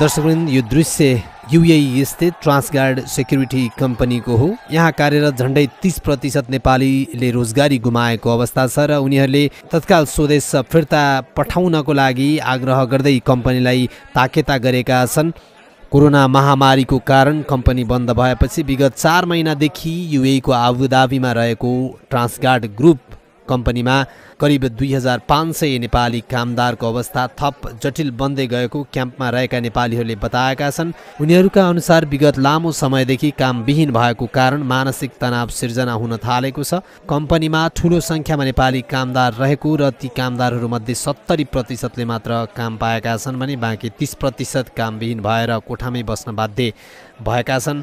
दर्शकवृन्द यो दृश्य युए स्थित ट्रान्सगार्ड सेक्युरिटी कम्पनीको हो यहाँ कार्यरत झन्डै तिस प्रतिशत नेपालीले रोजगारी गुमाएको अवस्था छ र उनीहरूले तत्काल स्वदेश फिर्ता पठाउनको लागि आग्रह गर्दै कम्पनीलाई ताकेता गरेका छन् कोरोना महामारीको कारण कम्पनी बन्द भएपछि विगत चार महिनादेखि युएको आबुधाबीमा रहेको ट्रान्सगार्ड ग्रुप कम्पनीमा करिब दुई हजार पाँच सय नेपाली कामदारको अवस्था थप जटिल बन्दै गएको क्याम्पमा रहेका नेपालीहरूले बताएका छन् उनीहरूका अनुसार विगत लामो समयदेखि कामविहीन भएको कारण मानसिक तनाव सिर्जना हुन थालेको छ कम्पनीमा ठूलो सङ्ख्यामा नेपाली कामदार रहेको र ती कामदारहरूमध्ये सत्तरी प्रतिशतले मात्र काम पाएका छन् भने बाँकी तिस प्रतिशत कामविहीन भएर कोठामै बस्न बाध्य भएका छन्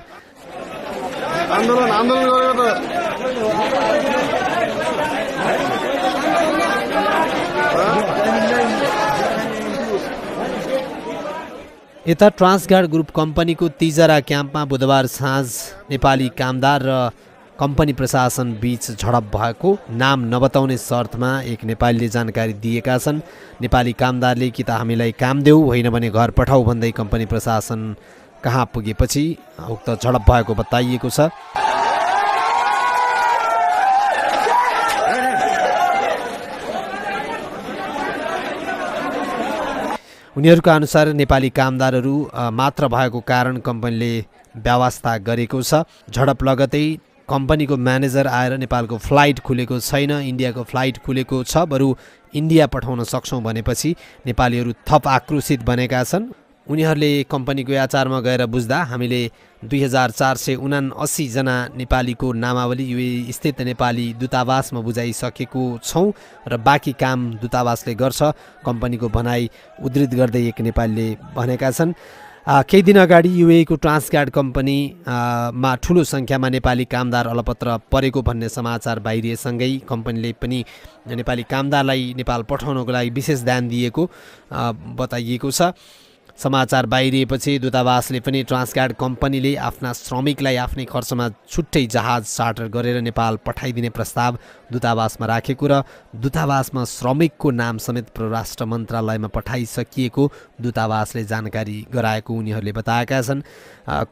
यता ट्रान्सगार्ड ग्रुप कम्पनीको तिजरा क्याम्पमा बुधबार साँझ नेपाली कामदार र कम्पनी प्रशासन बीच झडप भएको नाम नबताउने शर्तमा एक नेपालीले जानकारी दिएका छन् नेपाली कामदारले कि त हामीलाई काम देऊ होइन भने घर पठाऊ भन्दै कम्पनी प्रशासन कहाँ पुगेपछि उक्त झडप भएको बताइएको छ उनीहरूका अनुसार नेपाली कामदारहरू मात्र भएको कारण कम्पनीले व्यवस्था गरेको छ झडप लगतै कम्पनीको म्यानेजर आएर नेपालको फ्लाइट खुलेको छैन इन्डियाको फ्लाइट खुलेको छ बरु इन्डिया पठाउन सक्छौँ भनेपछि नेपालीहरू थप आक्रोशित बनेका छन् उनीहरूले कम्पनीको याचारमा गएर बुझ्दा हामीले दुई हजार चार सय उना असीजना नेपालीको नामावली युए स्थित नेपाली दूतावासमा बुझाइसकेको छौँ र बाँकी काम दूतावासले गर्छ कम्पनीको भनाइ उद्धृत गर्दै एक नेपालीले भनेका छन् केही दिन अगाडि युएको ट्रान्सगार्ड कम्पनीमा ठुलो सङ्ख्यामा नेपाली कामदार अलपत्र परेको भन्ने समाचार बाहिरिएसँगै कम्पनीले पनि नेपाली कामदारलाई नेपाल पठाउनको लागि विशेष ध्यान दिएको बताइएको छ समाचार बाहिरिएपछि दूतावासले पनि ट्रान्सगार्ड कम्पनीले आफ्ना श्रमिकलाई आफ्नै खर्चमा छुट्टै जहाज चार्टर गरेर नेपाल पठाइदिने प्रस्ताव दूतावासमा राखेको र दूतावासमा श्रमिकको नाम समेत परराष्ट्र मन्त्रालयमा पठाइसकिएको दूतावासले जानकारी गराएको उनीहरूले बताएका छन्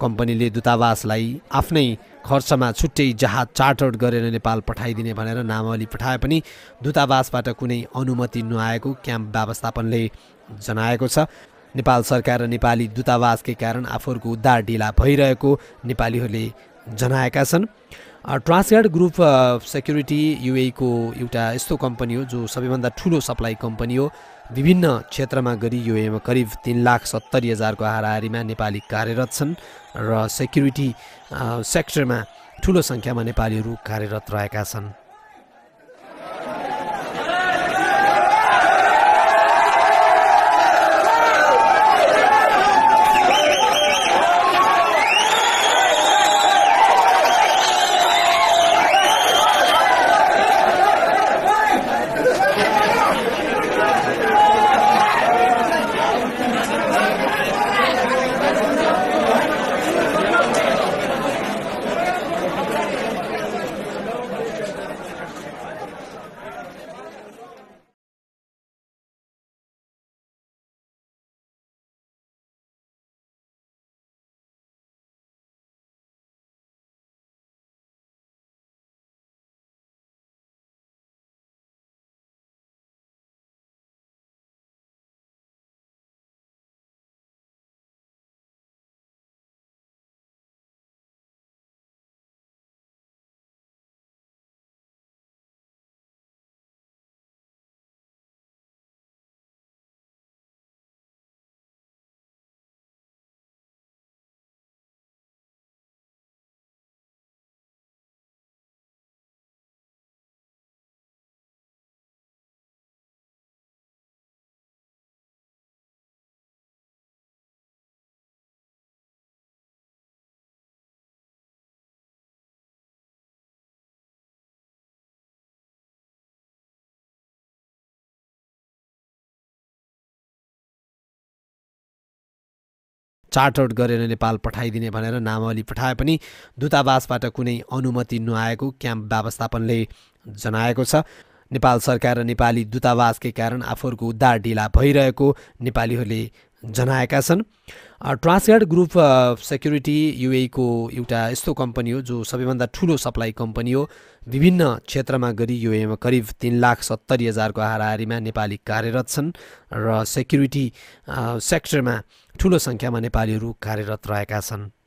कम्पनीले दूतावासलाई आफ्नै खर्चमा छुट्टै जहाज चार्टर गरेर नेपाल पठाइदिने भनेर नामावली पठाए पनि दूतावासबाट कुनै अनुमति नआएको क्याम्प व्यवस्थापनले जनाएको छ नेपाल सरकार र नेपाली दूतावासकै कारण आफूहरूको उद्धार ढिला भइरहेको नेपालीहरूले जनाएका छन् ट्रान्सगार्ड ग्रुप सेक्युरिटी युएको एउटा यस्तो कम्पनी हो जो सबैभन्दा ठुलो सप्लाई कम्पनी हो विभिन्न क्षेत्रमा गरी युएमा करिब तिन लाख सत्तरी हजारको हाराहारीमा नेपाली कार्यरत छन् र सेक्युरिटी सेक्टरमा ठुलो सङ्ख्यामा नेपालीहरू कार्यरत रहेका छन् चार्ट आउट गरेर नेपाल पठाइदिने भनेर नामावली पठाए पनि दूतावासबाट कुनै अनुमति नआएको क्याम्प व्यवस्थापनले जनाएको छ नेपाल सरकार र नेपाली दूतावासकै कारण आफूहरूको उद्धार ढिला भइरहेको नेपालीहरूले जनाएका छन् ट्रान्सगार्ड ग्रुप सेक्युरिटी युएको एउटा यस्तो कम्पनी हो जो सबैभन्दा ठुलो सप्लाई कम्पनी हो विभिन्न क्षेत्रमा गरी युएमा करिब तिन लाख सत्तरी हजारको हाराहारीमा नेपाली कार्यरत छन् र सेक्युरिटी सेक्टरमा ठुलो सङ्ख्यामा नेपालीहरू कार्यरत रहेका छन्